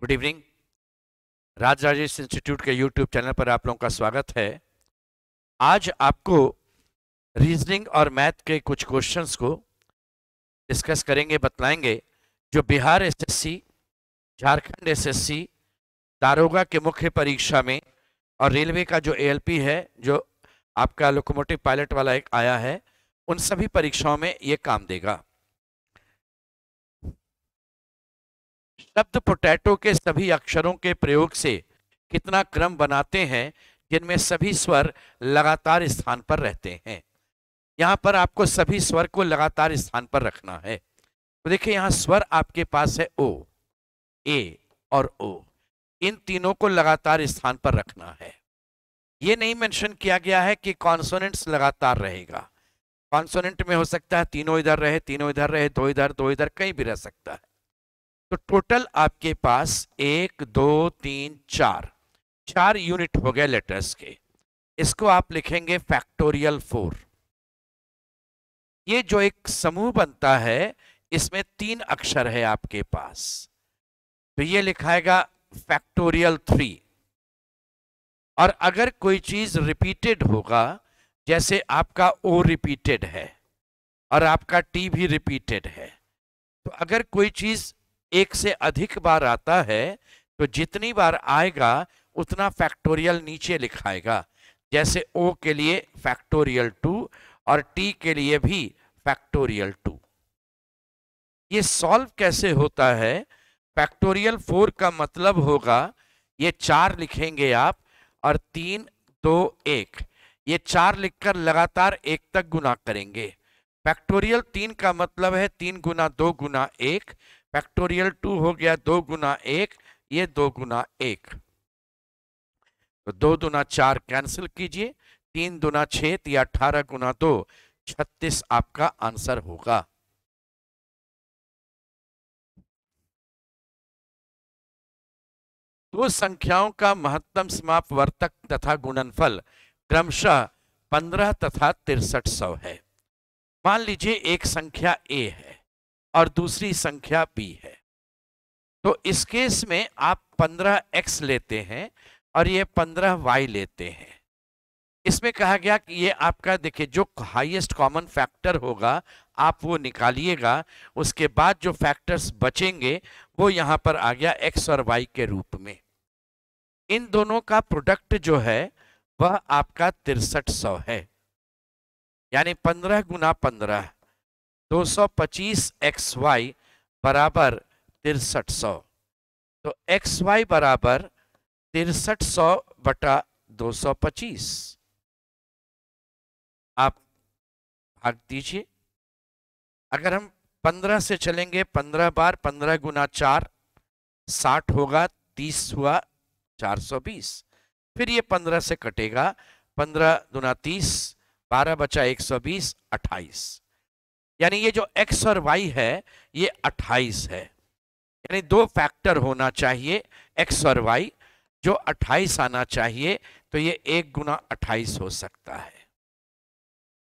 good evening Raj Rajesh institute के YouTube channel पर आप लोगों का स्वागत है आज आपको रीजनिंग और मैथ के कुछ क्वेश्चंस को डिस्कस करेंगे बतलाएंगे जो बिहार एसएससी, झारखंड एसएससी, दारोगा के मुख्य परीक्षा में और रेलवे का जो एएलपी है जो आपका लोकोमोटिव पायलट वाला एक आया है उन सभी परीक्षाओं में ये काम देगा शब्द पोटैटो के सभी अक्षरों के प्रयोग से कितना क्रम बनाते हैं जिनमें सभी स्वर लगातार स्थान पर रहते हैं यहाँ पर आपको सभी स्वर को लगातार स्थान पर रखना है तो देखिए यहाँ स्वर आपके पास है ओ ए और ओ इन तीनों को लगातार स्थान पर रखना है ये नहीं मेंशन किया गया है कि कॉन्सोनेंट्स लगातार रहेगा कॉन्सोनेंट में हो सकता है तीनों इधर रहे तीनों इधर रहे दो इधर दो इधर कहीं भी रह सकता है तो टोटल आपके पास एक दो तीन चार चार यूनिट हो गए लेटर्स के इसको आप लिखेंगे फैक्टोरियल फोर ये जो एक समूह बनता है इसमें तीन अक्षर है आपके पास तो ये लिखाएगा फैक्टोरियल थ्री और अगर कोई चीज रिपीटेड होगा जैसे आपका ओ रिपीटेड है और आपका टी भी रिपीटेड है तो अगर कोई चीज एक से अधिक बार आता है तो जितनी बार आएगा उतना फैक्टोरियल नीचे लिखाएगा जैसे ओ के लिए फैक्टोरियल टू और टी के लिए भी फैक्टोरियल टू ये सॉल्व कैसे होता है फैक्टोरियल फोर का मतलब होगा ये चार लिखेंगे आप और तीन दो एक ये चार लिखकर लगातार एक तक गुना करेंगे फैक्टोरियल तीन का मतलब है तीन गुना दो गुना एक फैक्टोरियल टू हो गया दो गुना एक ये दो गुना एक तो दो दुना चार कैंसिल कीजिए तीन दुना छः या अठारह गुना दो छत्तीस आपका आंसर होगा दो संख्याओं का महत्तम वर्तक तथा गुणनफल क्रमशः पंद्रह तथा तिरसठ सौ है मान लीजिए एक संख्या ए है और दूसरी संख्या बी है तो इस केस में आप पंद्रह एक्स लेते हैं और ये पंद्रह वाई लेते हैं इसमें कहा गया कि ये आपका देखिए जो हाईएस्ट कॉमन फैक्टर होगा आप वो निकालिएगा उसके बाद जो फैक्टर्स बचेंगे वो यहाँ पर आ गया एक्स और वाई के रूप में इन दोनों का प्रोडक्ट जो है वह आपका तिरसठ सौ है यानी पंद्रह गुना पंद्रह दो सौ पच्चीस एक्स वाई बराबर तिरसठ सौ तो एक्स वाई बराबर तिरसठ सौ बटा दो सौ पच्चीस आप भाग दीजिए अगर हम पंद्रह से चलेंगे पंद्रह बार पंद्रह गुना चार साठ होगा तीस हुआ चार सौ बीस फिर ये पंद्रह से कटेगा पंद्रह दुना तीस बारह बचा एक सौ बीस अट्ठाईस यानी ये जो x और y है ये 28 है यानी दो फैक्टर होना चाहिए x और y जो 28 आना चाहिए तो ये एक गुना अट्ठाईस हो सकता है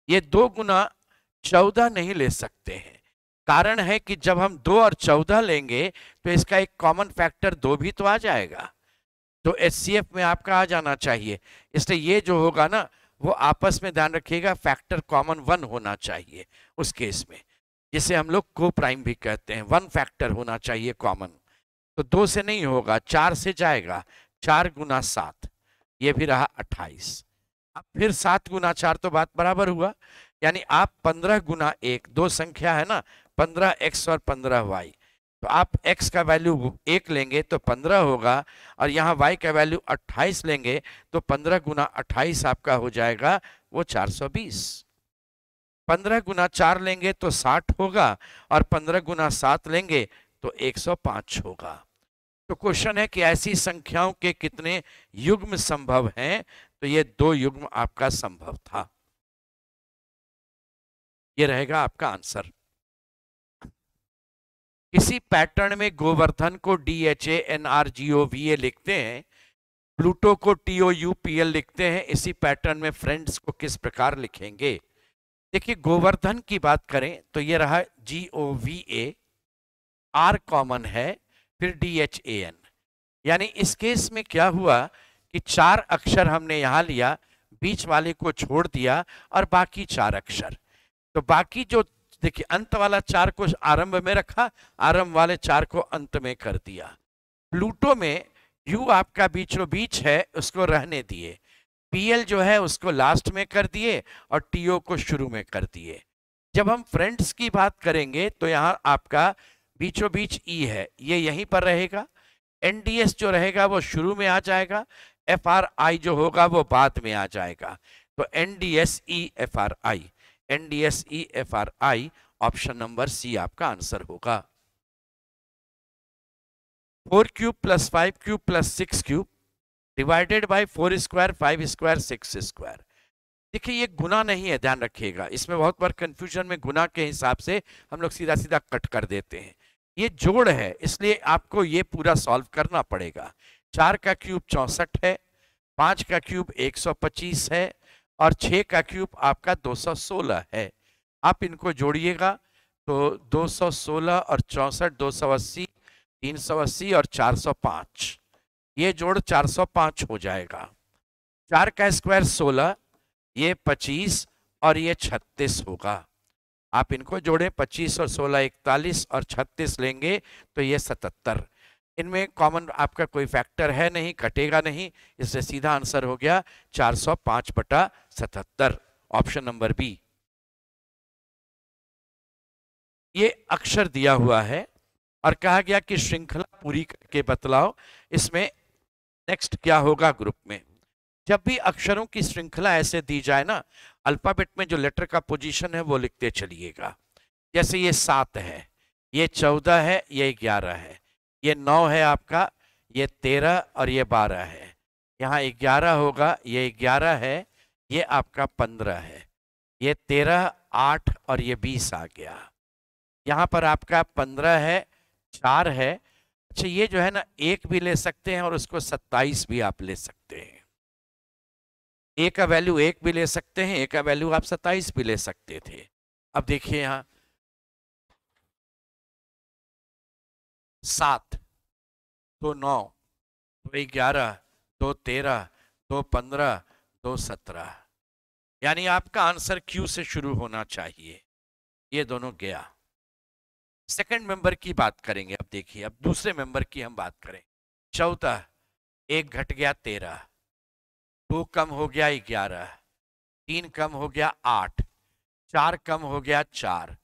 ये दो गुना चौदह नहीं ले सकते हैं कारण है कि जब हम दो और चौदह लेंगे तो इसका एक कॉमन फैक्टर दो भी तो आ जाएगा तो एस में आपका आ जाना चाहिए इसलिए ये जो होगा ना वो आपस में ध्यान रखिएगा फैक्टर कॉमन वन होना चाहिए उस केस में जिसे हम लोग को प्राइम भी कहते हैं वन फैक्टर होना चाहिए कॉमन तो दो से नहीं होगा चार से जाएगा चार गुना सात ये भी रहा अट्ठाईस अब फिर सात गुना चार तो बात बराबर हुआ यानी आप पंद्रह गुना एक दो संख्या है ना पंद्रह एक्स और पंद्रह वाई आप x का वैल्यू एक लेंगे तो 15 होगा और यहाँ y का वैल्यू 28 लेंगे तो 15 गुना अट्ठाईस आपका हो जाएगा वो 420 पंद्रह गुना चार लेंगे तो 60 होगा और 15 गुना सात लेंगे तो 105 होगा तो क्वेश्चन है कि ऐसी संख्याओं के कितने युग्म संभव हैं तो ये दो युग्म आपका संभव था ये रहेगा आपका आंसर इसी पैटर्न में गोवर्धन को D H A N R G O V A लिखते हैं प्लूटो को T O U P L लिखते हैं इसी पैटर्न में फ्रेंड्स को किस प्रकार लिखेंगे देखिए गोवर्धन की बात करें तो ये रहा G O V A R common है फिर डी एच ए एन यानी इस केस में क्या हुआ कि चार अक्षर हमने यहाँ लिया बीच वाले को छोड़ दिया और बाकी चार अक्षर तो बाकी जो देखिए अंत वाला चार को आरंभ में रखा आरंभ वाले चार को अंत में कर दिया प्लूटो में यू आपका बीचों बीच है उसको रहने दिए पीएल जो है उसको लास्ट में कर दिए और टीओ को शुरू में कर दिए जब हम फ्रेंड्स की बात करेंगे तो यहाँ आपका बीचों बीच ई है ये यहीं पर रहेगा एनडीएस जो रहेगा वो शुरू में आ जाएगा एफ जो होगा वो बाद में आ जाएगा तो N D S E F R I N D S E F R I option number C आपका आंसर होगा four cube plus five cube plus six cube divided by four square five square six square देखिए ये गुना नहीं है ध्यान रखिएगा इसमें बहुत बार कंफ्यूजन में गुना के हिसाब से हम लोग सीधा सीधा कट कर देते हैं ये जोड़ है इसलिए आपको ये पूरा सॉल्व करना पड़ेगा चार का क्यूब चौंसठ है पाँच का क्यूब एक सौ पच्चीस है और 6 का क्यूब आपका 216 है आप इनको जोड़िएगा तो 216 और चौंसठ दो सौ अस्सी तीन सौ अस्सी और 405 ये जोड़ 405 हो जाएगा चार का स्क्वायर 16 ये 25 और ये 36 होगा आप इनको जोड़ें 25 और 16 41 और 36 लेंगे तो ये 77 इनमें कॉमन आपका कोई फैक्टर है नहीं कटेगा नहीं इससे सीधा आंसर हो गया 405 बटा सतहत्तर ऑप्शन नंबर बी ये अक्षर दिया हुआ है और कहा गया कि श्रृंखला पूरी करके बतलाओ इसमें नेक्स्ट क्या होगा ग्रुप में जब भी अक्षरों की श्रृंखला ऐसे दी जाए ना अल्फाबेट में जो लेटर का पोजीशन है वो लिखते चलिएगा जैसे ये सात है ये चौदह है ये ग्यारह है ये नौ है आपका ये तेरह और ये बारह है यहाँ ग्यारह होगा ये ग्यारह है ये आपका पंद्रह है ये तेरह आठ और ये बीस आ गया यहाँ पर आपका पंद्रह है चार है अच्छा ये जो है ना एक भी ले सकते हैं और उसको सत्ताईस भी आप ले सकते हैं एक का वैल्यू एक भी ले सकते हैं एक का वैल्यू आप सत्ताईस भी ले सकते थे अब देखिए यहाँ सात दो नौ दो ग्यारह दो तेरह दो पंद्रह दो सत्रह यानी आपका आंसर क्यू से शुरू होना चाहिए ये दोनों गया सेकंड मेंबर की बात करेंगे अब देखिए अब दूसरे मेंबर की हम बात करें चौदह एक घट गया तेरह दो कम हो गया ग्यारह तीन कम हो गया आठ चार कम हो गया चार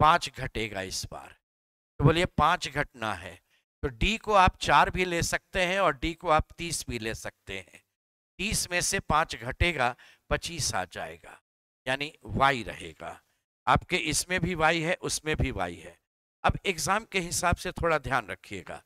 पांच घटेगा इस बार तो बोलिए पांच घटना है तो डी को आप चार भी ले सकते हैं और डी को आप तीस भी ले सकते हैं तीस में से पाँच घटेगा पच्चीस आ जाएगा यानी वाई रहेगा आपके इसमें भी वाई है उसमें भी वाई है अब एग्ज़ाम के हिसाब से थोड़ा ध्यान रखिएगा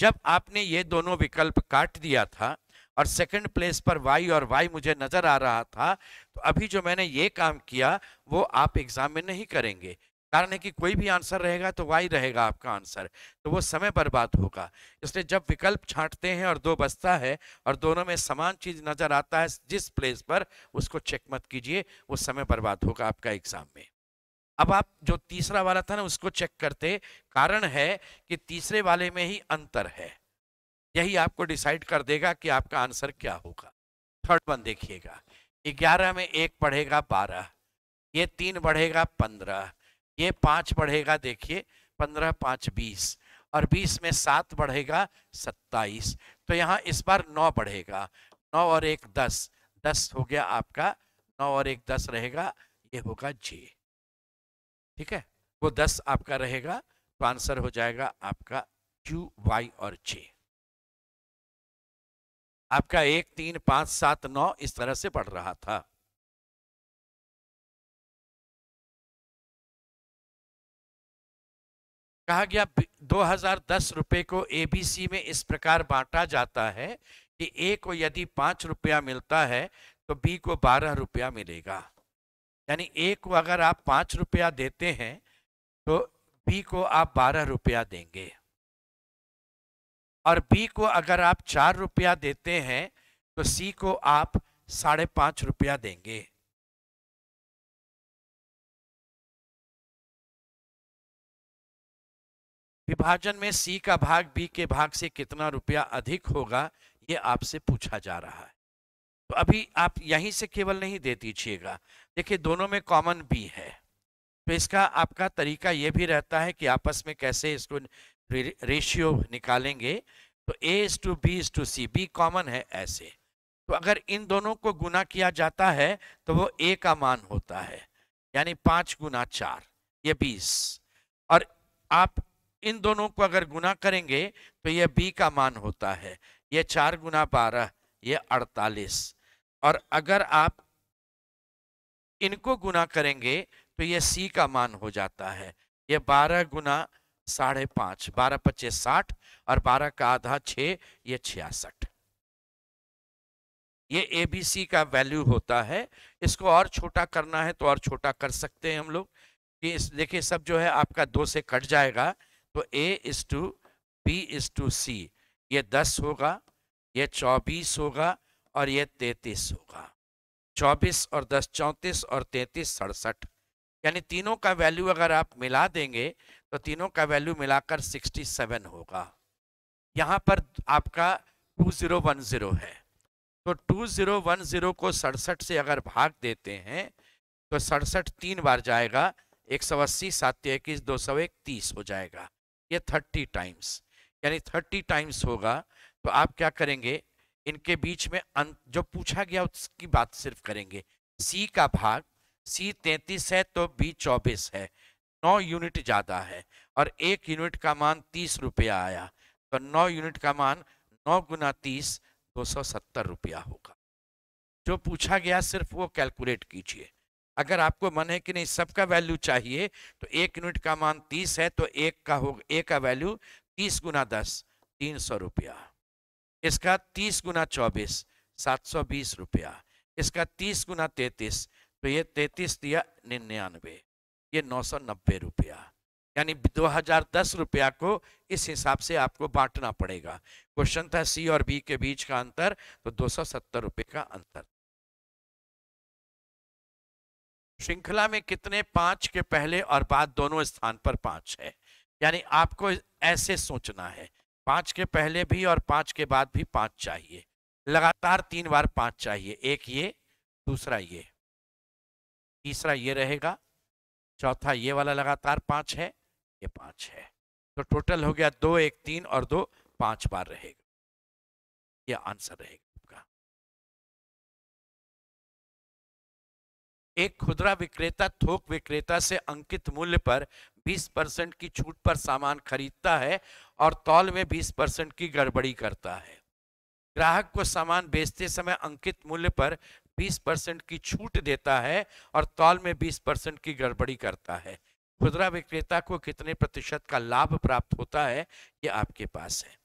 जब आपने ये दोनों विकल्प काट दिया था और सेकंड प्लेस पर वाई और वाई मुझे नज़र आ रहा था तो अभी जो मैंने ये काम किया वो आप एग्ज़ाम में नहीं करेंगे कारण है कि कोई भी आंसर रहेगा तो वाई रहेगा आपका आंसर तो वो समय बर्बाद होगा इसलिए जब विकल्प छांटते हैं और दो बचता है और दोनों में समान चीज नजर आता है जिस प्लेस पर उसको चेक मत कीजिए वो समय बर्बाद होगा आपका एग्जाम में अब आप जो तीसरा वाला था ना उसको चेक करते कारण है कि तीसरे वाले में ही अंतर है यही आपको डिसाइड कर देगा कि आपका आंसर क्या होगा थर्ड वन देखिएगा ग्यारह में एक पढ़ेगा बारह ये तीन बढ़ेगा पंद्रह ये पांच बढ़ेगा देखिए पंद्रह पाँच बीस और बीस में सात बढ़ेगा सत्ताईस तो यहाँ इस बार नौ बढ़ेगा नौ और एक दस दस हो गया आपका नौ और एक दस रहेगा ये होगा जे ठीक है वो दस आपका रहेगा तो आंसर हो जाएगा आपका क्यू वाई और जे आपका एक तीन पाँच सात नौ इस तरह से बढ़ रहा था कहा गया 2010 रुपए को एबीसी में इस प्रकार बांटा जाता है कि ए को यदि पाँच रुपया मिलता है तो बी को बारह रुपया मिलेगा यानी ए को अगर आप पाँच रुपया देते हैं तो बी को आप बारह रुपया देंगे और बी को अगर आप चार रुपया देते हैं तो सी को आप साढ़े पाँच रुपया देंगे विभाजन में सी का भाग बी के भाग से कितना रुपया अधिक होगा ये आपसे पूछा जा रहा है तो अभी आप यहीं से केवल नहीं दे दीजिएगा देखिए दोनों में कॉमन बी है तो इसका आपका तरीका ये भी रहता है कि आपस में कैसे इसको रेशियो निकालेंगे तो A is to B is to C B common है ऐसे तो अगर इन दोनों को गुना किया जाता है तो वो ए का मान होता है यानी पाँच गुना चार ये बीस और आप इन दोनों को अगर गुना करेंगे तो यह बी का मान होता है यह चार गुना बारह यह अड़तालीस और अगर आप इनको गुना करेंगे तो यह सी का मान हो जाता है यह बारह गुना साढ़े पाँच बारह पच्चे साठ और बारह का आधा छः ये छियासठ ये ए बी सी का वैल्यू होता है इसको और छोटा करना है तो और छोटा कर सकते हैं हम लोग कि इस देखिए सब जो है आपका दो से कट जाएगा तो A is to B is to C ये दस होगा ये चौबीस होगा और ये तैतीस होगा चौबीस और दस चौंतीस और तैतीस सड़सठ यानी तीनों का वैल्यू अगर आप मिला देंगे तो तीनों का वैल्यू मिलाकर सिक्सटी सेवन होगा यहाँ पर आपका टू ज़ीरो वन ज़ीरो है तो टू ज़ीरो वन ज़ीरो को सड़सठ से अगर भाग देते हैं तो सड़सठ तीन बार जाएगा एक सौ अस्सी सात इक्कीस दो सौ एक तीस हो जाएगा ये थर्टी टाइम्स यानी थर्टी टाइम्स होगा तो आप क्या करेंगे इनके बीच में अं-, जो पूछा गया उसकी बात सिर्फ करेंगे सी का भाग सी तैंतीस है तो बी चौबीस है नौ यूनिट ज़्यादा है और एक यूनिट का मान तीस रुपया आया तो नौ यूनिट का मान नौ गुना तीस दो सौ सत्तर रुपया होगा जो पूछा गया सिर्फ वो कैलकुलेट कीजिए अगर आपको मन है कि नहीं सबका वैल्यू चाहिए तो एक यूनिट का मान तीस है तो एक का हो एक का वैल्यू तीस गुना दस तीन सौ रुपया इसका तीस गुना चौबीस सात सौ बीस रुपया इसका तीस गुना तैतीस तो ये तैतीस दिया निन्यानवे ये नौ सौ नब्बे रुपया यानी दो हजार दस रुपया को इस हिसाब से आपको बांटना पड़ेगा क्वेश्चन था सी और बी के बीच का अंतर तो दो सौ सत्तर रुपये का अंतर श्रृंखला में कितने पांच के पहले और बाद दोनों स्थान पर पांच है यानी आपको ऐसे सोचना है पांच के पहले भी और पांच के बाद भी पांच चाहिए लगातार तीन बार पांच चाहिए एक ये दूसरा ये तीसरा ये रहेगा चौथा ये वाला लगातार पांच है ये पांच है तो टोटल हो गया दो एक तीन और दो पांच बार रहेगा ये आंसर रहेगा एक खुदरा विक्रेता थोक विक्रेता से अंकित मूल्य पर 20 परसेंट की छूट पर सामान खरीदता है और तौल में 20 परसेंट की गड़बड़ी करता है ग्राहक को सामान बेचते समय अंकित मूल्य पर 20 परसेंट की छूट देता है और तौल में 20 परसेंट की गड़बड़ी करता है खुदरा विक्रेता को कितने प्रतिशत का लाभ प्राप्त होता है ये आपके पास है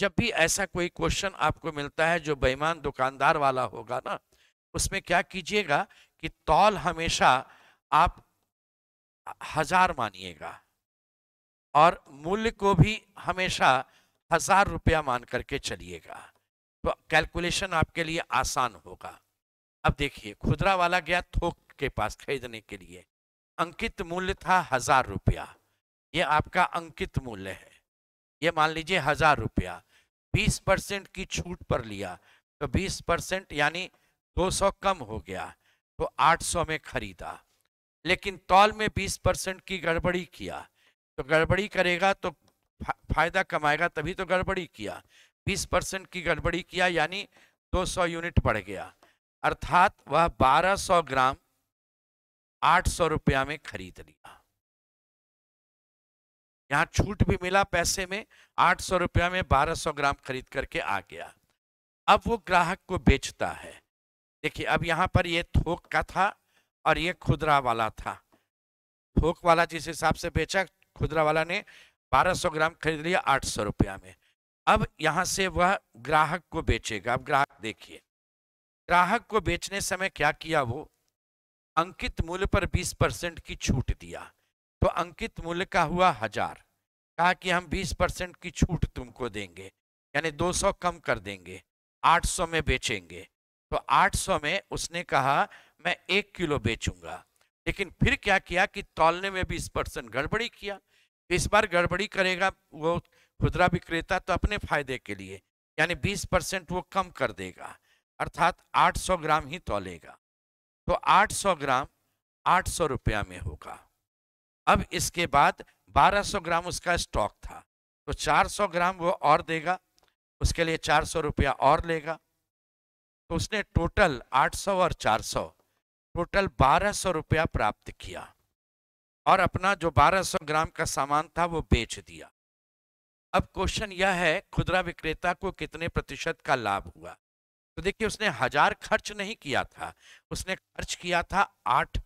जब भी ऐसा कोई क्वेश्चन आपको मिलता है जो बेईमान दुकानदार वाला होगा ना उसमें क्या कीजिएगा कि तौल हमेशा आप हजार मानिएगा और मूल्य को भी हमेशा हजार रुपया मान करके चलिएगा तो कैलकुलेशन आपके लिए आसान होगा अब देखिए खुदरा वाला गया थोक के पास खरीदने के लिए अंकित मूल्य था हजार रुपया ये आपका अंकित मूल्य है ये मान लीजिए हजार रुपया बीस परसेंट की छूट पर लिया तो बीस परसेंट यानी दो सौ कम हो गया तो 800 में खरीदा लेकिन तौल में 20 परसेंट की गड़बड़ी किया तो गड़बड़ी करेगा तो फायदा कमाएगा तभी तो गड़बड़ी किया 20 परसेंट की गड़बड़ी किया यानी 200 यूनिट बढ़ गया अर्थात वह 1200 ग्राम 800 रुपया में खरीद लिया यहाँ छूट भी मिला पैसे में 800 रुपया में 1200 ग्राम खरीद करके आ गया अब वो ग्राहक को बेचता है देखिए अब यहाँ पर ये थोक का था और ये खुदरा वाला था थोक वाला जिस हिसाब से बेचा खुदरा वाला ने 1200 ग्राम खरीद लिया सौ रुपया में अब यहाँ से वह ग्राहक को बेचेगा अब ग्राहक देखिए ग्राहक को बेचने समय क्या किया वो अंकित मूल्य पर 20 परसेंट की छूट दिया तो अंकित मूल्य का हुआ हजार कहा कि हम 20 परसेंट की छूट तुमको देंगे यानी 200 कम कर देंगे 800 में बेचेंगे तो 800 में उसने कहा मैं एक किलो बेचूंगा लेकिन फिर क्या किया कि तौलने में बीस परसेंट गड़बड़ी किया इस बार गड़बड़ी करेगा वो खुदरा विक्रेता तो अपने फायदे के लिए यानी बीस परसेंट वो कम कर देगा अर्थात 800 ग्राम ही तोलेगा तो 800 ग्राम 800 रुपया में होगा अब इसके बाद 1200 ग्राम उसका स्टॉक था तो 400 ग्राम वो और देगा उसके लिए सौ रुपया और लेगा तो उसने टोटल 800 और 400 टोटल 1200 रुपया प्राप्त किया और अपना जो 1200 ग्राम का सामान था वो बेच दिया अब क्वेश्चन यह है खुदरा विक्रेता को कितने प्रतिशत का लाभ हुआ तो देखिए उसने हजार खर्च नहीं किया था उसने खर्च किया था आठ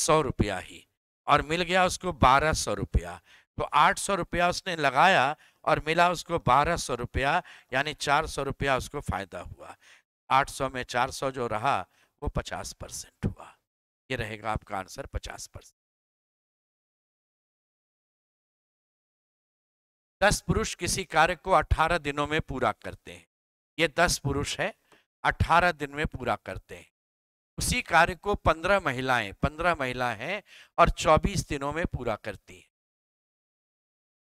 सौ रुपया ही और मिल गया उसको बारह सौ रुपया तो आठ सौ रुपया उसने लगाया और मिला उसको बारह सौ रुपया यानी चार सौ रुपया उसको फायदा हुआ 800 में 400 जो रहा वो 50 परसेंट हुआ ये रहेगा आपका आंसर 50 परसेंट दस पुरुष किसी कार्य को 18 दिनों में पूरा करते हैं ये 10 पुरुष है 18 दिन में पूरा करते हैं उसी कार्य को 15 महिलाएं 15 महिला हैं और 24 दिनों में पूरा करती हैं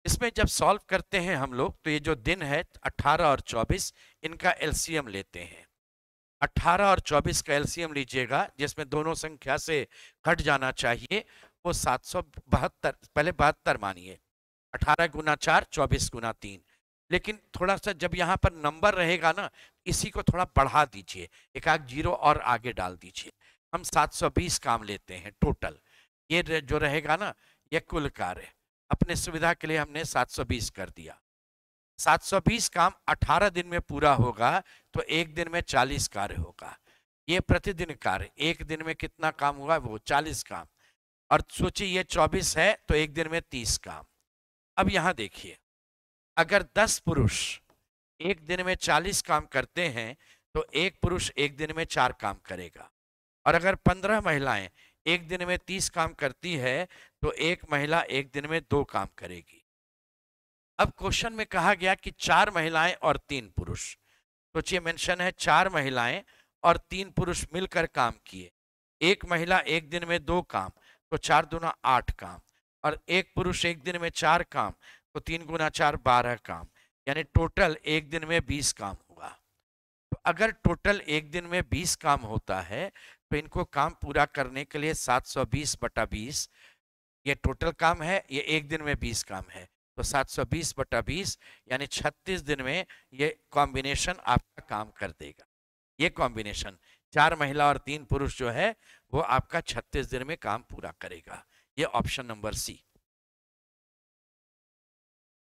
इसमें जब सॉल्व करते हैं हम लोग तो ये जो दिन है 18 और 24 इनका एलसीएम लेते हैं 18 और 24 का लीजिएगा जिसमें दोनों संख्या से घट जाना चाहिए वो सात सौ बहत्तर पहले बहत्तर मानिए 18 गुना चार चौबीस गुना तीन लेकिन थोड़ा सा जब यहाँ पर नंबर रहेगा ना इसी को थोड़ा बढ़ा दीजिए एक आध जीरो और आगे डाल दीजिए हम 720 काम लेते हैं टोटल ये जो रहेगा ना ये कुल कार्य अपने सुविधा के लिए हमने 720 कर दिया 720 काम 18 दिन में पूरा होगा तो एक दिन में 40 कार्य होगा ये प्रतिदिन कार्य एक दिन में कितना काम हुआ वो 40 काम और सोचिए ये 24 है तो एक दिन में 30 काम अब यहाँ देखिए अगर 10 पुरुष एक दिन में 40 काम करते हैं तो एक पुरुष एक दिन में चार काम करेगा और अगर 15 महिलाएं एक दिन में 30 काम करती है तो एक महिला एक दिन में दो काम करेगी अब क्वेश्चन में कहा गया कि चार महिलाएं और तीन पुरुष सोचिए तो मेंशन है चार महिलाएं और तीन पुरुष मिलकर काम किए एक महिला एक दिन में दो काम तो चार गुना आठ काम और एक पुरुष एक दिन में चार काम तो तीन गुना चार बारह काम यानी टोटल एक दिन में बीस काम हुआ तो अगर टोटल एक दिन में बीस काम होता है तो इनको काम पूरा करने के लिए सात सौ बीस बटा बीस ये टोटल काम है ये एक दिन में बीस काम है तो 720 बटा 20 यानी 36 दिन में ये कॉम्बिनेशन आपका काम कर देगा ये कॉम्बिनेशन चार महिला और तीन पुरुष जो है वो आपका 36 दिन में काम पूरा करेगा ये ऑप्शन नंबर सी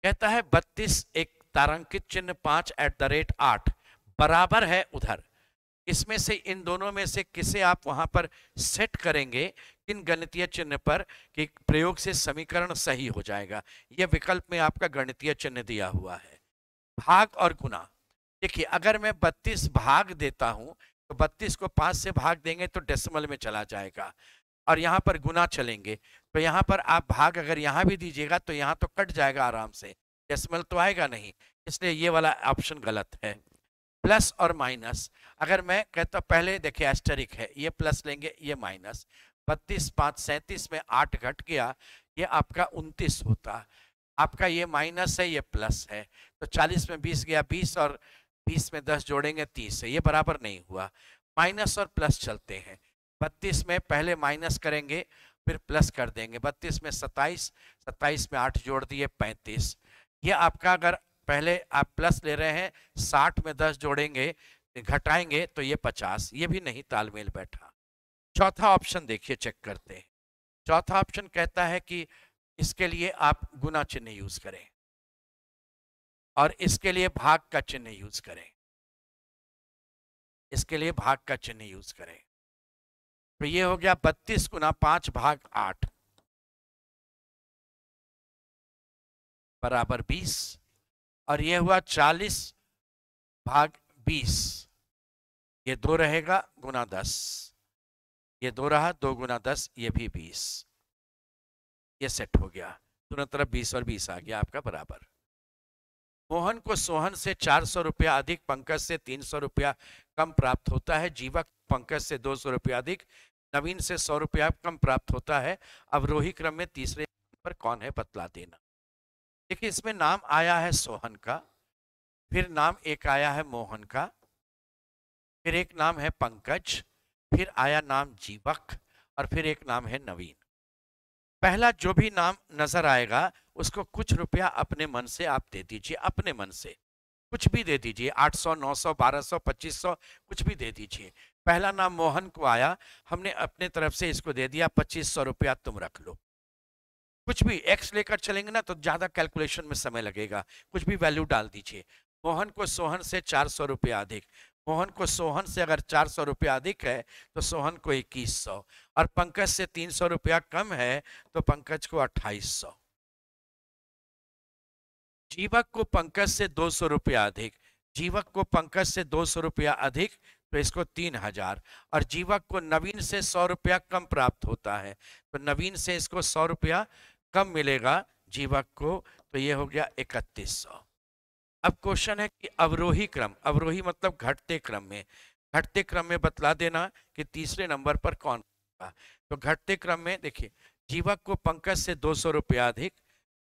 कहता है 32 एक तारंकित चिन्ह पांच एट द रेट आठ बराबर है उधर इसमें से इन दोनों में से किसे आप वहां पर सेट करेंगे इन गणितीय चिन्ह पर कि प्रयोग से समीकरण सही हो जाएगा यह विकल्प में आपका गणितीय चिन्ह दिया हुआ है भाग और गुना देखिए अगर मैं 32 भाग देता हूँ तो 32 को 5 से भाग देंगे तो डेसिमल में चला जाएगा और यहाँ पर गुना चलेंगे तो यहाँ पर आप भाग अगर यहाँ भी दीजिएगा तो यहाँ तो कट जाएगा आराम से डेसिमल तो आएगा नहीं इसलिए ये वाला ऑप्शन गलत है प्लस और माइनस अगर मैं कहता पहले देखिए एस्टरिक है ये प्लस लेंगे ये माइनस बत्तीस पाँच सैंतीस में आठ घट गया ये आपका उनतीस होता आपका ये माइनस है ये प्लस है तो चालीस में बीस गया बीस और बीस में दस जोड़ेंगे तीस है ये बराबर नहीं हुआ माइनस और प्लस चलते हैं बत्तीस में पहले माइनस करेंगे फिर प्लस कर देंगे बत्तीस में सत्ताईस सत्ताईस में आठ जोड़ दिए पैंतीस ये आपका अगर पहले आप प्लस ले रहे हैं साठ में दस जोड़ेंगे घटाएंगे तो ये पचास ये भी नहीं तालमेल बैठा चौथा ऑप्शन देखिए चेक करते हैं चौथा ऑप्शन कहता है कि इसके लिए आप गुना चिन्ह यूज करें और इसके लिए भाग का चिन्ह यूज करें इसके लिए भाग का चिन्ह यूज करें तो ये हो गया बत्तीस गुना पांच भाग आठ बराबर बीस और ये हुआ चालीस भाग बीस ये दो रहेगा गुना दस ये दो रहा दो गुना दस ये भी बीस ये सेट हो गया दोनों तरफ बीस और बीस आ गया आपका बराबर मोहन को सोहन से चार सौ रुपया अधिक पंकज से तीन सौ रुपया कम प्राप्त होता है जीवक पंकज से दो सौ रुपया अधिक नवीन से सौ रुपया कम प्राप्त होता है अब रोही क्रम में तीसरे पर कौन है बतला देना देखिए इसमें नाम आया है सोहन का फिर नाम एक आया है मोहन का फिर एक नाम है पंकज फिर आया नाम जीवक और फिर एक नाम है नवीन पहला जो भी नाम नजर आएगा उसको कुछ रुपया अपने मन से आप दे दीजिए अपने मन से कुछ भी दे दीजिए 800, 900, 1200, 2500 कुछ भी दे दीजिए पहला नाम मोहन को आया हमने अपने तरफ से इसको दे दिया पच्चीस सौ रुपया तुम रख लो कुछ भी एक्स लेकर चलेंगे ना तो ज्यादा कैलकुलेशन में समय लगेगा कुछ भी वैल्यू डाल दीजिए मोहन को सोहन से चार सौ रुपया अधिक मोहन को सोहन से अगर चार सौ रुपया अधिक है तो सोहन को इक्कीस सौ और पंकज से तीन सौ रुपया कम है तो पंकज को अट्ठाईस सौ जीवक को पंकज से दो सौ रुपया अधिक जीवक को पंकज से दो सौ रुपया अधिक तो इसको तीन हजार और जीवक को नवीन से सौ रुपया कम प्राप्त होता है तो नवीन से इसको सौ रुपया कम मिलेगा जीवक को तो ये हो गया इकतीस सौ अब क्वेश्चन है कि अवरोही क्रम अवरोही मतलब घटते क्रम में घटते क्रम में बतला देना कि तीसरे नंबर पर कौन होगा तो घटते क्रम में देखिए जीवक को पंकज से दो सौ रुपया अधिक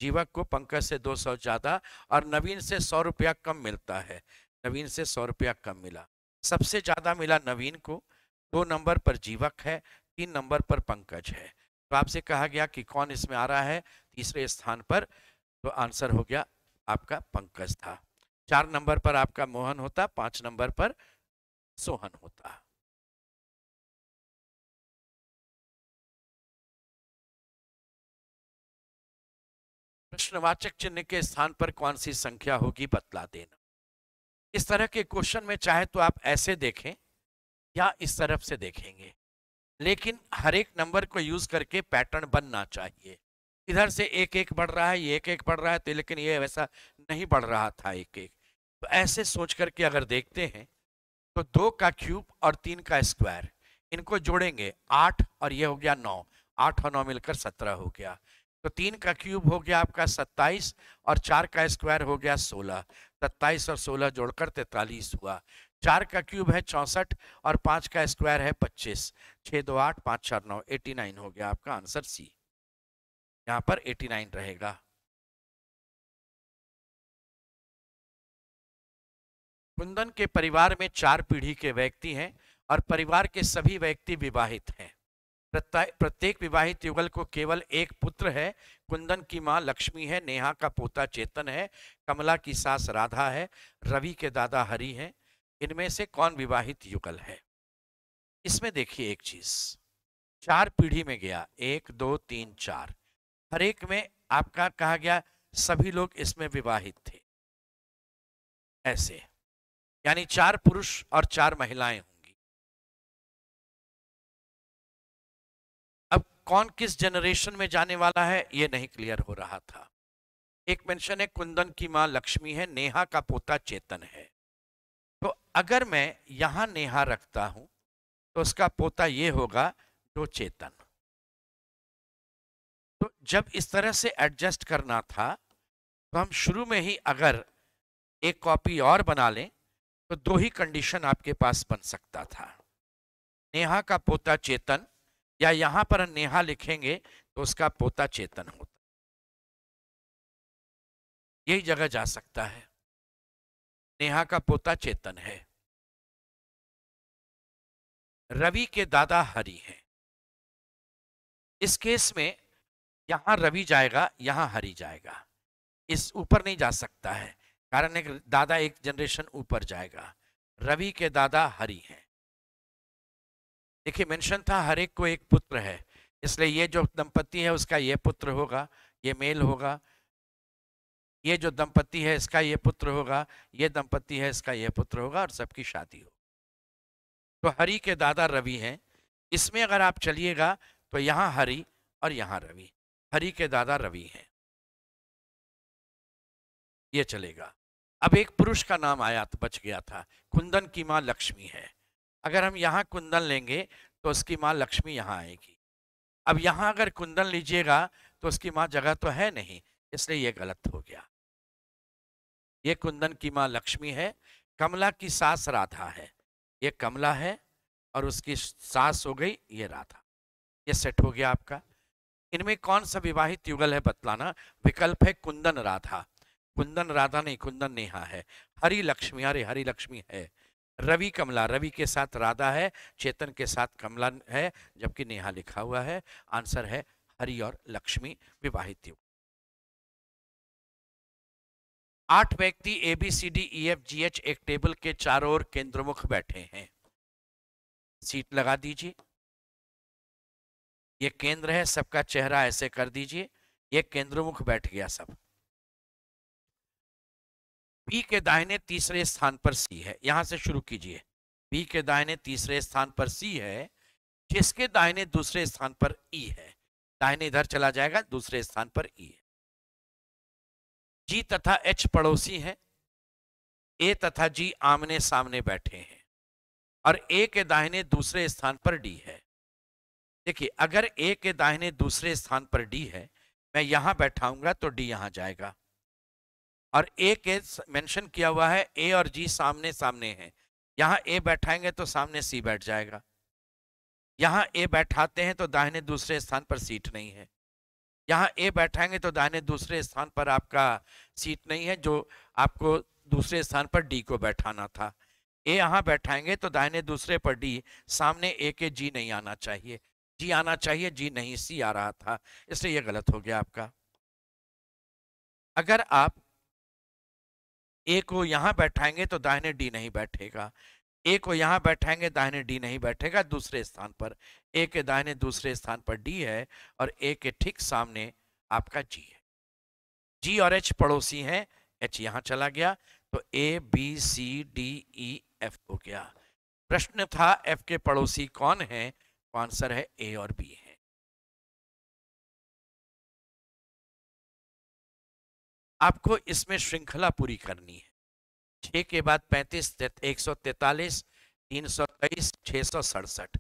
जीवक को पंकज से दो सौ ज़्यादा और नवीन से सौ रुपया कम मिलता है नवीन से सौ रुपया कम मिला सबसे ज़्यादा मिला नवीन को दो नंबर पर जीवक है तीन नंबर पर पंकज है तो आपसे कहा गया कि कौन इसमें आ रहा है तीसरे स्थान पर तो आंसर हो गया आपका पंकज था चार नंबर पर आपका मोहन होता पांच नंबर पर सोहन होता प्रश्नवाचक चिन्ह के स्थान पर कौन सी संख्या होगी बतला देना इस तरह के क्वेश्चन में चाहे तो आप ऐसे देखें या इस तरफ से देखेंगे लेकिन हर एक नंबर को यूज करके पैटर्न बनना चाहिए इधर से एक एक बढ़ रहा है ये एक एक बढ़ रहा है तो लेकिन ये वैसा नहीं बढ़ रहा था एक एक तो ऐसे सोच करके अगर देखते हैं तो दो का क्यूब और तीन का स्क्वायर इनको जोड़ेंगे आठ और ये हो गया नौ आठ और नौ मिलकर सत्रह हो गया तो तीन का क्यूब हो गया आपका सत्ताईस और चार का स्क्वायर हो गया सोलह सत्ताईस और सोलह जोड़कर तैतालीस हुआ चार का क्यूब है चौंसठ और पाँच का स्क्वायर है पच्चीस छः दो आठ पाँच चार नौ एटी नाइन हो गया आपका आंसर सी यहां पर 89 रहेगा कुंदन के परिवार में चार पीढ़ी के व्यक्ति हैं और परिवार के सभी व्यक्ति विवाहित हैं प्रत्येक विवाहित युगल को केवल एक पुत्र है कुंदन की मां लक्ष्मी है नेहा का पोता चेतन है कमला की सास राधा है रवि के दादा हरि हैं इनमें से कौन विवाहित युगल है इसमें देखिए एक चीज चार पीढ़ी में गया एक दो तीन चार हर एक में आपका कहा गया सभी लोग इसमें विवाहित थे ऐसे यानी चार पुरुष और चार महिलाएं होंगी अब कौन किस जनरेशन में जाने वाला है यह नहीं क्लियर हो रहा था एक मेंशन है कुंदन की मां लक्ष्मी है नेहा का पोता चेतन है तो अगर मैं यहां नेहा रखता हूं तो उसका पोता यह होगा जो चेतन तो जब इस तरह से एडजस्ट करना था तो हम शुरू में ही अगर एक कॉपी और बना लें तो दो ही कंडीशन आपके पास बन सकता था नेहा का पोता चेतन या यहां पर नेहा लिखेंगे तो उसका पोता चेतन होता यही जगह जा सकता है नेहा का पोता चेतन है रवि के दादा हरि हैं इस केस में यहाँ रवि जाएगा यहाँ हरि जाएगा इस ऊपर नहीं जा सकता है कारण एक दादा एक जनरेशन ऊपर जाएगा रवि के दादा हरि हैं देखिए मेंशन था हर एक को एक पुत्र है इसलिए ये जो दंपति है उसका ये पुत्र होगा ये मेल होगा ये जो दंपति है इसका ये पुत्र होगा ये दंपति है इसका ये पुत्र होगा और सबकी शादी हो तो हरि के दादा रवि हैं इसमें अगर आप चलिएगा तो यहाँ हरि और यहाँ रवि हरि के दादा रवि हैं ये चलेगा अब एक पुरुष का नाम आया तो बच गया था कुंदन की माँ लक्ष्मी है अगर हम यहाँ कुंदन लेंगे तो उसकी माँ लक्ष्मी यहाँ आएगी अब यहाँ अगर कुंदन लीजिएगा तो उसकी माँ जगह तो है नहीं इसलिए ये गलत हो गया ये कुंदन की माँ लक्ष्मी है कमला की सास राधा है ये कमला है और उसकी सास हो गई ये राधा ये सेट हो गया आपका इनमें कौन सा विवाहित युगल है बतलाना विकल्प है कुंदन राधा कुंदन राधा नहीं कुंदन नेहा है हरी लक्ष्मी अरे हरी लक्ष्मी है रवि कमला रवि के साथ राधा है चेतन के साथ कमला है जबकि नेहा लिखा हुआ है आंसर है हरि और लक्ष्मी विवाहित युग आठ व्यक्ति A B C D E F G H एक टेबल के चारों ओर केंद्रमुख बैठे हैं सीट लगा दीजिए ये केंद्र है सबका चेहरा ऐसे कर दीजिए ये केंद्रमुख बैठ गया सब बी के दाहिने तीसरे स्थान पर सी है यहां से शुरू कीजिए बी के दाहिने तीसरे स्थान पर सी है जिसके दाहिने दूसरे स्थान पर ई है दाहिने इधर चला जाएगा दूसरे स्थान पर ई है जी तथा एच पड़ोसी है ए तथा जी आमने सामने बैठे हैं और ए के दाहिने दूसरे स्थान पर डी है देखिए अगर ए के दाहिने दूसरे स्थान पर डी है मैं यहाँ बैठाऊंगा तो डी यहाँ जाएगा और ए के मेंशन किया हुआ है ए और जी सामने सामने हैं यहाँ ए बैठाएंगे तो सामने सी बैठ जाएगा यहाँ ए बैठाते हैं तो दाहिने दूसरे स्थान पर सीट नहीं है यहाँ ए बैठाएंगे तो दाहिने दूसरे स्थान पर आपका सीट नहीं है जो आपको दूसरे स्थान पर डी को बैठाना था ए यहाँ बैठाएंगे तो दाहिने दूसरे पर डी सामने ए के जी नहीं आना चाहिए जी आना चाहिए जी नहीं सी आ रहा था इसलिए यह गलत हो गया आपका अगर आप ए को यहां बैठाएंगे तो दाहिने डी नहीं बैठेगा ए को यहाँ बैठाएंगे दाहिने डी नहीं बैठेगा दूसरे स्थान पर ए के दाहिने दूसरे स्थान पर डी है और ए के ठीक सामने आपका जी है जी और एच पड़ोसी हैं एच यहाँ चला गया तो A B C D E F हो गया प्रश्न था एफ के पड़ोसी कौन है आंसर है ए और बी है आपको इसमें श्रृंखला पूरी करनी है छ के बाद पैंतीस एक सौ तैतालीस तीन सौ तेईस छः सौ सड़सठ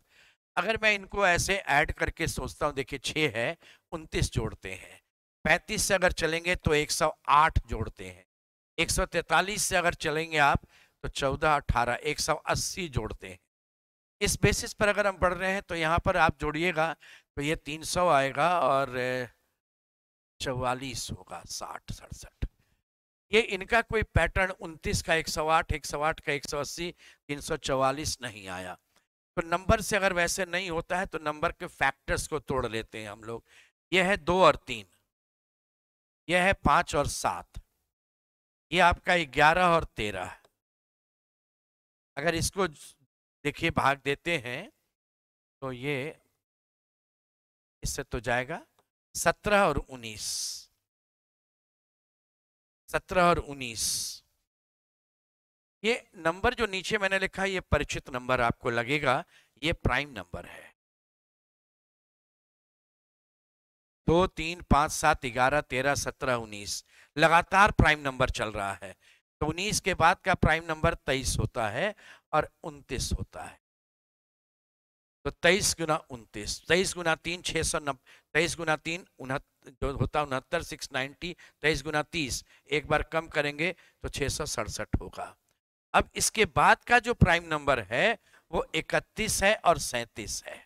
अगर मैं इनको ऐसे ऐड करके सोचता हूँ देखिए छः है उनतीस जोड़ते हैं पैंतीस से अगर चलेंगे तो एक सौ आठ जोड़ते हैं एक सौ तैतालीस से अगर चलेंगे आप तो चौदह अठारह एक सौ अस्सी जोड़ते हैं इस बेसिस पर अगर हम बढ़ रहे हैं तो यहाँ पर आप जोड़िएगा तो ये 300 आएगा और चवालीस होगा साठ सड़सठ ये इनका कोई पैटर्न 29 का 108 108 का 180 344 नहीं आया तो नंबर से अगर वैसे नहीं होता है तो नंबर के फैक्टर्स को तोड़ लेते हैं हम लोग यह है दो और तीन यह है पाँच और सात ये आपका ग्यारह और तेरह अगर इसको देखिए भाग देते हैं तो ये इससे तो जाएगा सत्रह और उन्नीस सत्रह और उन्नीस ये नंबर जो नीचे मैंने लिखा ये परिचित नंबर आपको लगेगा ये प्राइम नंबर है दो तीन पांच सात ग्यारह तेरह सत्रह उन्नीस लगातार प्राइम नंबर चल रहा है तो उन्नीस के बाद का प्राइम नंबर तेईस होता है और उनतीस होता है तो तेईस गुना उनतीस तेईस गुना तीन छः सौ नब्बे तेईस गुना तीन उनहत्तर जो होता है उनहत्तर सिक्स नाइन्टी तेईस गुना तीस एक बार कम करेंगे तो छः सौ सड़सठ होगा अब इसके बाद का जो प्राइम नंबर है वो इकतीस है और सैंतीस है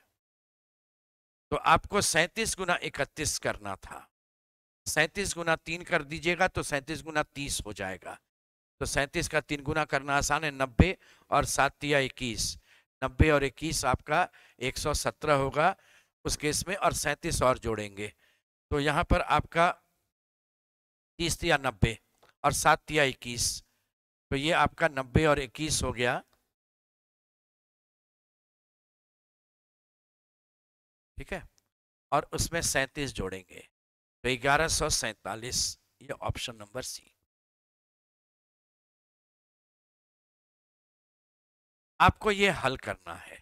तो आपको सैंतीस गुना इकतीस करना था सैंतीस गुना तीन कर दीजिएगा तो सैंतीस गुना तीस हो जाएगा तो सैंतीस का तीन गुना करना आसान है नब्बे और सात या इक्कीस नब्बे और इक्कीस आपका एक सौ सत्रह होगा उस केस में और सैंतीस और जोड़ेंगे तो यहाँ पर आपका तीस या नब्बे और सात या इक्कीस तो ये आपका नब्बे और इक्कीस हो गया ठीक है और उसमें सैंतीस जोड़ेंगे तो ग्यारह सौ सैंतालीस ये ऑप्शन नंबर सी आपको ये हल करना है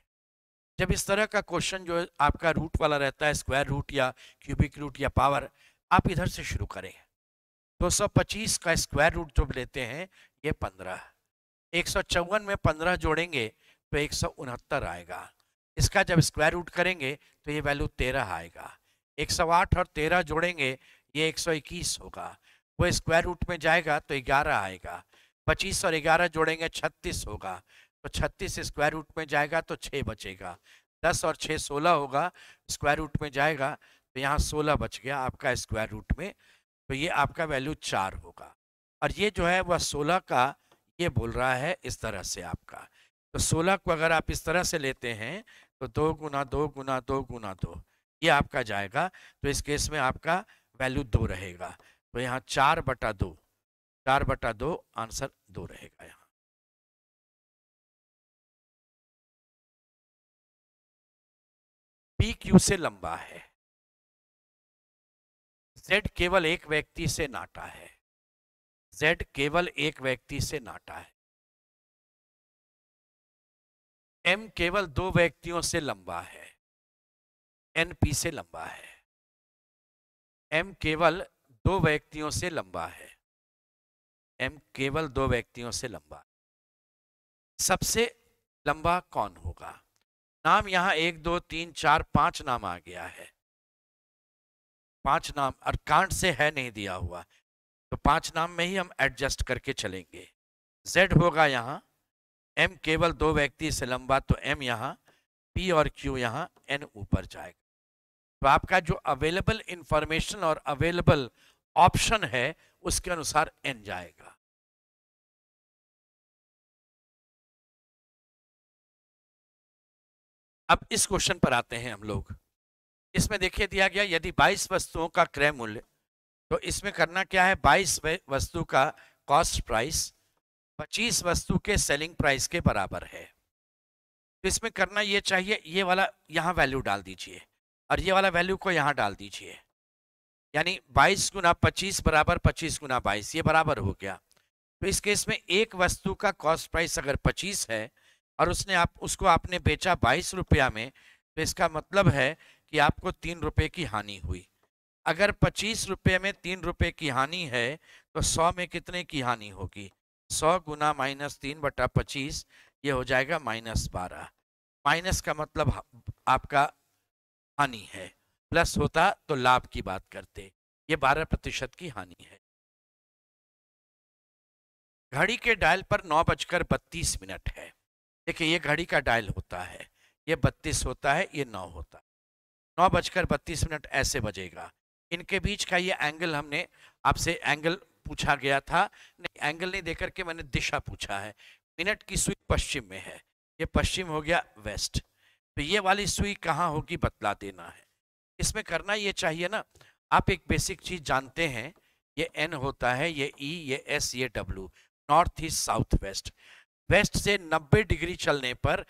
जब इस तरह का क्वेश्चन जो आपका रूट वाला रहता है स्क्वायर रूट या क्यूबिक रूट या पावर आप इधर से शुरू करें पच्चीस का स्क्वायर रूट जो लेते हैं ये पंद्रह एक सौ चौवन में पंद्रह जोड़ेंगे तो एक सौ उनहत्तर आएगा इसका जब स्क्वायर रूट करेंगे तो ये वैल्यू तेरह आएगा एक सौ आठ और तेरह जोड़ेंगे ये एक सौ इक्कीस होगा वो स्क्वायर रूट में जाएगा तो ग्यारह आएगा पच्चीस और ग्यारह जोड़ेंगे छत्तीस होगा तो छत्तीस स्क्वायर रूट में जाएगा तो छः बचेगा दस और छः सोलह होगा स्क्वायर रूट में जाएगा तो यहाँ सोलह बच गया आपका स्क्वायर रूट में तो ये आपका वैल्यू चार होगा और ये जो है वह सोलह का ये बोल रहा है इस तरह से आपका तो सोलह को अगर आप इस तरह से लेते हैं तो दो गुना दो गुना दो गुना दो ये आपका जाएगा तो इस केस में आपका वैल्यू दो रहेगा तो यहाँ चार बटा दो चार बटा दो आंसर दो रहेगा यहाँ पी क्यू से लंबा है जेड केवल एक व्यक्ति से नाटा है जेड केवल एक व्यक्ति से नाटा है एम केवल दो व्यक्तियों से लंबा है एन पी से लंबा है एम केवल दो व्यक्तियों से लंबा है एम केवल दो व्यक्तियों से लंबा सबसे लंबा कौन होगा नाम यहाँ एक दो तीन चार पांच नाम आ गया है पांच नाम और कांड से है नहीं दिया हुआ तो पांच नाम में ही हम एडजस्ट करके चलेंगे जेड होगा यहाँ एम केवल दो व्यक्ति से लंबा तो एम यहाँ पी और क्यू यहाँ एन ऊपर जाएगा तो आपका जो अवेलेबल इंफॉर्मेशन और अवेलेबल ऑप्शन है उसके अनुसार एन जाएगा अब इस क्वेश्चन पर आते हैं हम लोग इसमें देखिए दिया गया यदि 22 वस्तुओं का क्रय मूल्य तो इसमें करना क्या है 22 वस्तु का कॉस्ट प्राइस 25 वस्तु के सेलिंग प्राइस के बराबर है तो इसमें करना ये चाहिए ये वाला यहाँ वैल्यू डाल दीजिए और ये वाला वैल्यू को यहाँ डाल दीजिए यानी बाईस गुना पच्चीस बराबर पच्चीस गुना बाईस ये बराबर हो गया तो इस केस में एक वस्तु का कॉस्ट प्राइस अगर 25 है और उसने आप उसको आपने बेचा बाईस रुपया में तो इसका मतलब है कि आपको तीन रुपये की हानि हुई अगर पच्चीस रुपये में तीन रुपये की हानि है तो सौ में कितने की हानि होगी सौ गुना माइनस तीन बटा पच्चीस ये हो जाएगा माइनस बारह माइनस का मतलब आपका हानि है प्लस होता तो लाभ की बात करते ये बारह प्रतिशत की हानि है घड़ी के डायल पर नौ बजकर बत्तीस मिनट है देखिए ये घड़ी का डायल होता है ये बत्तीस होता है ये नौ होता है नौ बजकर बत्तीस मिनट ऐसे बजेगा इनके बीच का ये एंगल हमने आपसे एंगल पूछा गया था नहीं एंगल नहीं देकर के मैंने दिशा पूछा है मिनट की सुई पश्चिम में है ये पश्चिम हो गया वेस्ट तो ये वाली सुई कहाँ होगी बतला देना है इसमें करना ये चाहिए ना आप एक बेसिक चीज जानते हैं ये एन होता है ये ई e, ये एस ये W north east south west west से 90 डिग्री चलने पर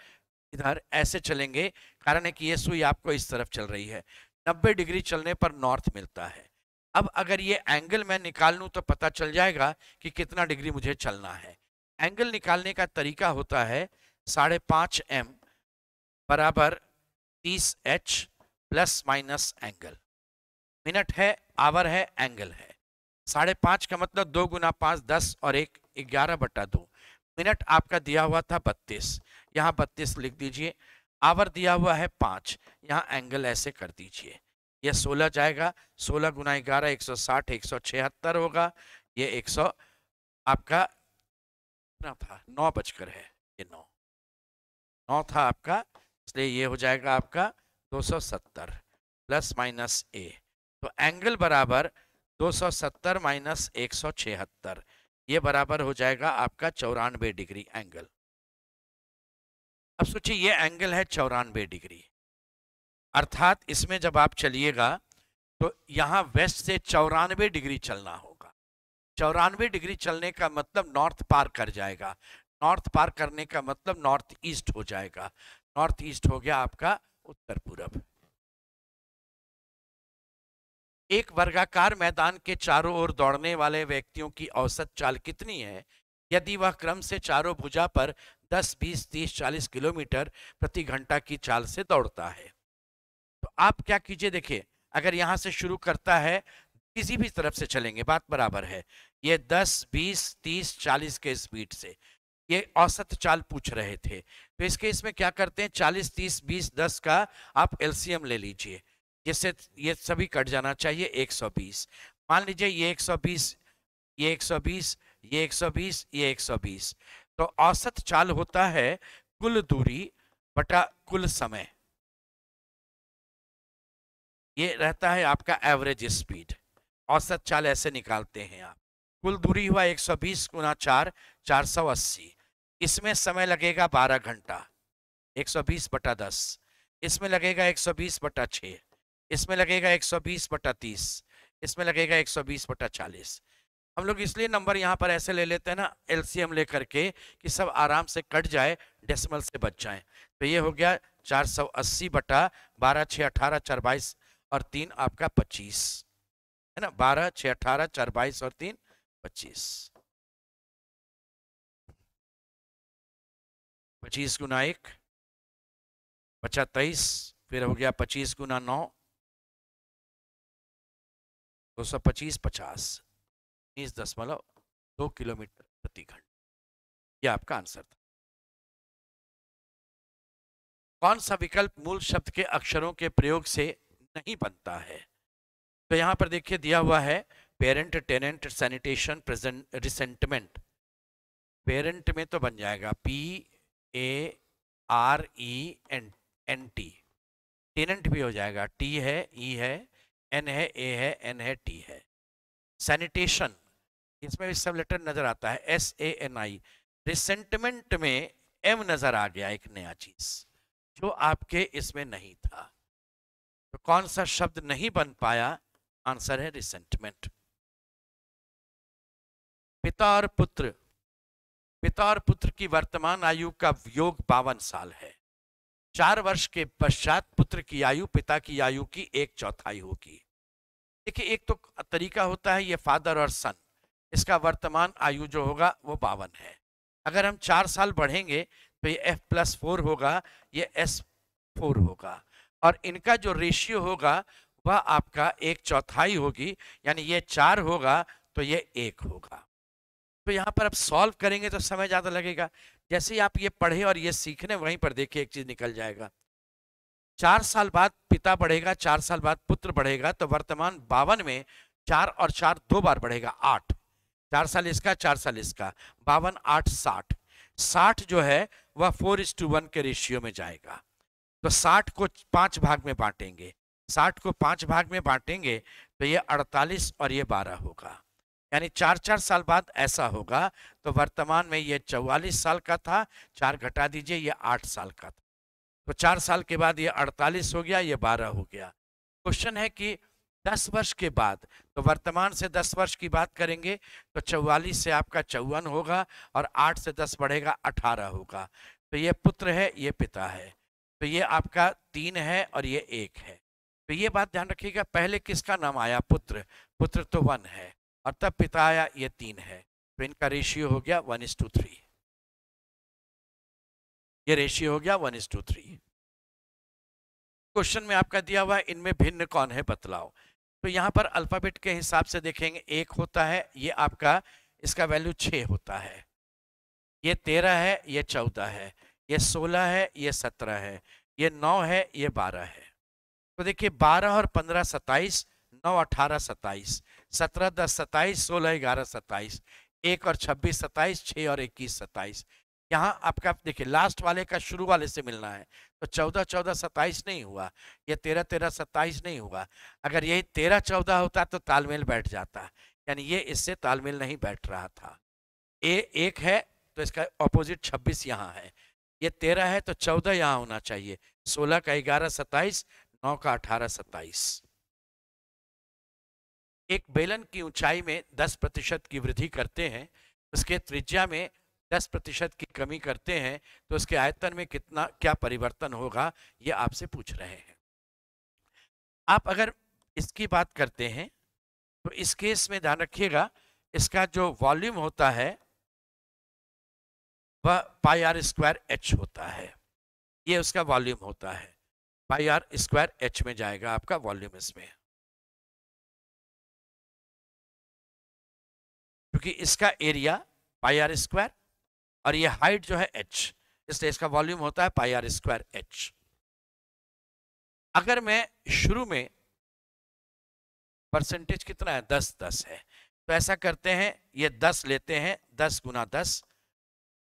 इधर ऐसे चलेंगे कारण है कि ये सुई आपको इस तरफ चल रही है 90 डिग्री चलने पर नॉर्थ मिलता है अब अगर ये एंगल मैं निकाल लूँ तो पता चल जाएगा कि कितना डिग्री मुझे चलना है एंगल निकालने का तरीका होता है साढ़े पाँच एम बराबर तीस H plus minus angle minute है आवर है एंगल है साढ़े पाँच का मतलब दो गुना पाँच दस और एक ग्यारह बटा दो मिनट आपका दिया हुआ था बत्तीस यहाँ बत्तीस लिख दीजिए आवर दिया हुआ है पाँच यहाँ एंगल ऐसे कर दीजिए यह सोलह जाएगा सोलह गुना ग्यारह एक सौ साठ एक सौ छिहत्तर होगा ये एक सौ आपका कितना था नौ बजकर है ये नौ नौ था आपका इसलिए ये हो जाएगा आपका दो सौ सत्तर प्लस माइनस ए तो एंगल बराबर दो सौ सत्तर माइनस एक सौ छिहत्तर ये बराबर हो जाएगा आपका चौरानवे डिग्री एंगल अब सोचिए ये एंगल है चौरानवे डिग्री अर्थात इसमें जब आप चलिएगा तो यहाँ वेस्ट से चौरानवे डिग्री चलना होगा चौरानवे डिग्री चलने का मतलब नॉर्थ पार कर जाएगा नॉर्थ पार करने का मतलब नॉर्थ ईस्ट हो जाएगा नॉर्थ ईस्ट हो गया आपका उत्तर पूर्व एक वर्गाकार मैदान के चारों ओर दौड़ने वाले व्यक्तियों की औसत चाल कितनी है यदि वह क्रम से चारों भुजा पर 10, 20, 30, 40 किलोमीटर प्रति घंटा की चाल से दौड़ता है तो आप क्या कीजिए देखिए अगर यहाँ से शुरू करता है किसी भी तरफ से चलेंगे बात बराबर है ये 10, 20, 30, 40 के स्पीड से ये औसत चाल पूछ रहे थे तो इसके इसमें क्या करते हैं चालीस तीस बीस दस का आप एल्सियम ले लीजिए जिससे ये सभी कट जाना चाहिए 120 मान लीजिए ये 120 ये 120 ये 120 ये 120 तो औसत चाल होता है कुल दूरी बटा कुल समय ये रहता है आपका एवरेज स्पीड औसत चाल ऐसे निकालते हैं आप कुल दूरी हुआ 120 बीस गुना चार चार इसमें समय लगेगा 12 घंटा 120 बीस बटा दस इसमें लगेगा 120 बीस बटा छः इसमें लगेगा 120 बटा तीस इसमें लगेगा 120 बटा चालीस हम लोग इसलिए नंबर यहाँ पर ऐसे ले लेते हैं ना एलसीएम ले करके कि सब आराम से कट जाए डेसिमल से बच जाए तो ये हो गया 480 बटा बारह छः अठारह चार बाईस और तीन आपका 25 है ना बारह छः अठारह चार बाईस और तीन 25 पच्चीस गुना एक बचा तेईस फिर हो गया पच्चीस गुना नौ दो सौ पच्चीस पचास उन्नीस दशमलव दो किलोमीटर प्रति घंटा यह आपका आंसर था कौन सा विकल्प मूल शब्द के अक्षरों के प्रयोग से नहीं बनता है तो यहाँ पर देखिए दिया हुआ है parent tenant sanitation present resentment parent में तो बन जाएगा P A R E N N T tenant भी हो जाएगा टी है ई e है एन है ए है एन है टी है सैनिटेशन इसमें भी सब लेटर नजर आता है S A N I resentment में एम नजर आ गया एक नया चीज जो आपके इसमें नहीं था तो कौन सा शब्द नहीं बन पाया आंसर है रिसेंटमेंट पिता और पुत्र पिता और पुत्र की वर्तमान आयु का योग बावन साल है चार वर्ष के पश्चात पुत्र की आयु पिता की आयु की एक चौथाई होगी देखिए एक तो तरीका होता है ये फादर और सन इसका वर्तमान आयु जो होगा वो बावन है अगर हम चार साल बढ़ेंगे तो ये एफ प्लस फोर होगा ये एस फोर होगा और इनका जो रेशियो होगा वह आपका एक चौथाई होगी यानी ये चार होगा तो ये एक होगा तो यहाँ पर आप सॉल्व करेंगे तो समय ज़्यादा लगेगा जैसे ही आप ये पढ़े और ये सीखने वहीं पर देखिए एक चीज निकल जाएगा चार साल बाद पिता बढ़ेगा चार साल बाद पुत्र बढ़ेगा तो वर्तमान बावन में चार और चार दो बार बढ़ेगा आठ चार साल इसका चार साल इसका बावन आठ साठ साठ जो है वह फोर इज टू वन के रेशियो में जाएगा तो साठ को पांच भाग में बांटेंगे साठ को पांच भाग में बांटेंगे तो ये अड़तालीस और ये बारह होगा यानी चार चार साल बाद ऐसा होगा तो वर्तमान में ये चौवालीस साल का था चार घटा दीजिए ये आठ साल का था तो चार साल के बाद ये अड़तालीस हो गया ये बारह हो गया क्वेश्चन है कि दस वर्ष के बाद तो वर्तमान से दस वर्ष की बात करेंगे तो चौवालीस से आपका चौवन होगा और आठ से दस बढ़ेगा अठारह होगा तो ये पुत्र है ये पिता है तो ये आपका तीन है और ये एक है तो ये बात ध्यान रखिएगा पहले किसका नाम आया पुत्र पुत्र तो वन है और तब पिताया ये तीन है तो इनका रेशियो हो गया वन इज टू थ्री ये रेशियो हो गया one is to three question में आपका दिया हुआ है इनमें भिन्न कौन है बतलाओ तो यहां पर अल्फाबेट के हिसाब से देखेंगे एक होता है ये आपका इसका वैल्यू छः होता है ये तेरह है ये चौदह है ये सोलह है ये सत्रह है ये नौ है ये बारह है तो देखिए बारह और पंद्रह सत्ताईस नौ अठारह सत्ताईस सत्रह दस सत्ताईस सोलह ग्यारह सत्ताईस एक और छब्बीस सत्ताईस छः और इक्कीस सत्ताईस यहाँ आपका देखिए लास्ट वाले का शुरू वाले से मिलना है तो चौदह चौदह सत्ताईस नहीं हुआ ये तेरह तेरह सत्ताईस नहीं हुआ अगर यही तेरह चौदह होता तो तालमेल बैठ जाता यानी ये इससे तालमेल नहीं बैठ रहा था ए एक है तो इसका ऑपोजिट छब्बीस यहाँ है ये तेरह है तो चौदह यहाँ होना चाहिए सोलह का ग्यारह सत्ताईस नौ का अठारह सत्ताईस एक बेलन की ऊंचाई में 10 प्रतिशत की वृद्धि करते हैं उसके त्रिज्या में 10 प्रतिशत की कमी करते हैं तो उसके आयतन में कितना क्या परिवर्तन होगा ये आपसे पूछ रहे हैं आप अगर इसकी बात करते हैं तो इस केस में ध्यान रखिएगा इसका जो वॉल्यूम होता है वह पाई आर स्क्वायर एच होता है ये उसका वॉल्यूम होता है पाई आर स्क्वायर एच में जाएगा आपका वॉल्यूम इसमें क्योंकि इसका एरिया पाई आर स्क्वायर और ये हाइट जो है एच इसलिए इसका वॉल्यूम होता है पाई आर स्क्वायर एच अगर मैं शुरू में परसेंटेज कितना है दस दस है तो ऐसा करते हैं ये दस लेते हैं दस गुना दस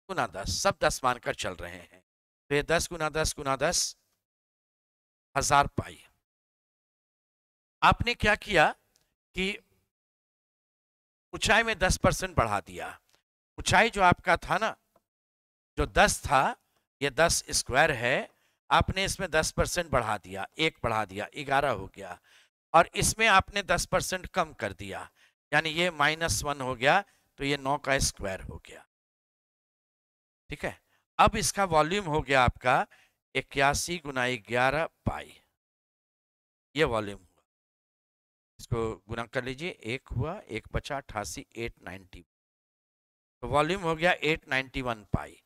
गुना दस सब दस मानकर चल रहे हैं तो ये दस गुना दस गुना दस हजार पाई आपने क्या किया कि ऊंचाई में दस परसेंट बढ़ा दिया ऊंचाई जो आपका था ना जो दस था ये दस स्क्वायर है आपने इसमें दस परसेंट बढ़ा दिया एक बढ़ा दिया ग्यारह हो गया और इसमें आपने दस परसेंट कम कर दिया यानी ये माइनस वन हो गया तो ये नौ का स्क्वायर हो गया ठीक है अब इसका वॉल्यूम हो गया आपका इक्यासी गुना ग्यारह पाई ये वॉल्यूम इसको गुना कर लीजिए एक हुआ एक बचा अट्ठासी एट नाइन्टी तो वॉल्यूम हो गया एट नाइन्टी वन पाई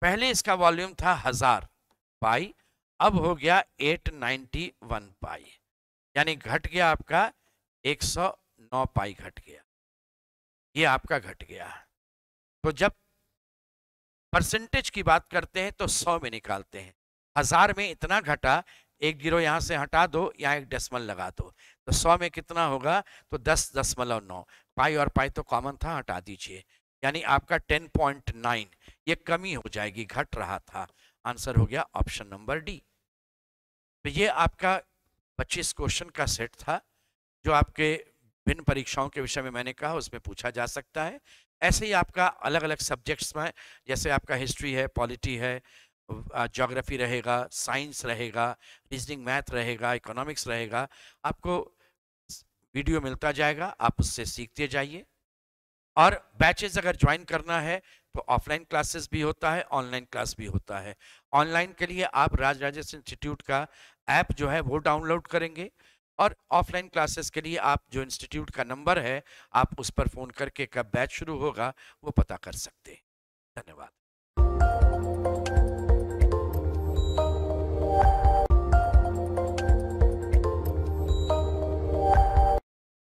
पहले इसका वॉल्यूम था हजार पाई अब हो गया एट नाइन्टी वन पाई यानी घट गया आपका एक सौ नौ पाई घट गया ये आपका घट गया तो जब परसेंटेज की बात करते हैं तो सौ में निकालते हैं हजार में इतना घटा एक जीरो यहाँ से हटा दो यहाँ एक डेसिमल लगा दो तो सौ में कितना होगा तो दस दशमलव नौ पाई और पाई तो कॉमन था हटा दीजिए यानी आपका टेन पॉइंट नाइन ये कमी हो जाएगी घट रहा था आंसर हो गया ऑप्शन नंबर डी तो ये आपका पच्चीस क्वेश्चन का सेट था जो आपके भिन्न परीक्षाओं के विषय में मैंने कहा उसमें पूछा जा सकता है ऐसे ही आपका अलग अलग सब्जेक्ट्स में जैसे आपका हिस्ट्री है पॉलिटी है जोग्राफ़ी रहेगा साइंस रहेगा रीजनिंग मैथ रहेगा इकोनॉमिक्स रहेगा आपको वीडियो मिलता जाएगा आप उससे सीखते जाइए और बैचेस अगर ज्वाइन करना है तो ऑफलाइन क्लासेस भी होता है ऑनलाइन क्लास भी होता है ऑनलाइन के लिए आप राज राजेश इंस्टीट्यूट का ऐप जो है वो डाउनलोड करेंगे और ऑफलाइन क्लासेस के लिए आप जो इंस्टीट्यूट का नंबर है आप उस पर फ़ोन करके कब बैच शुरू होगा वो पता कर सकते हैं धन्यवाद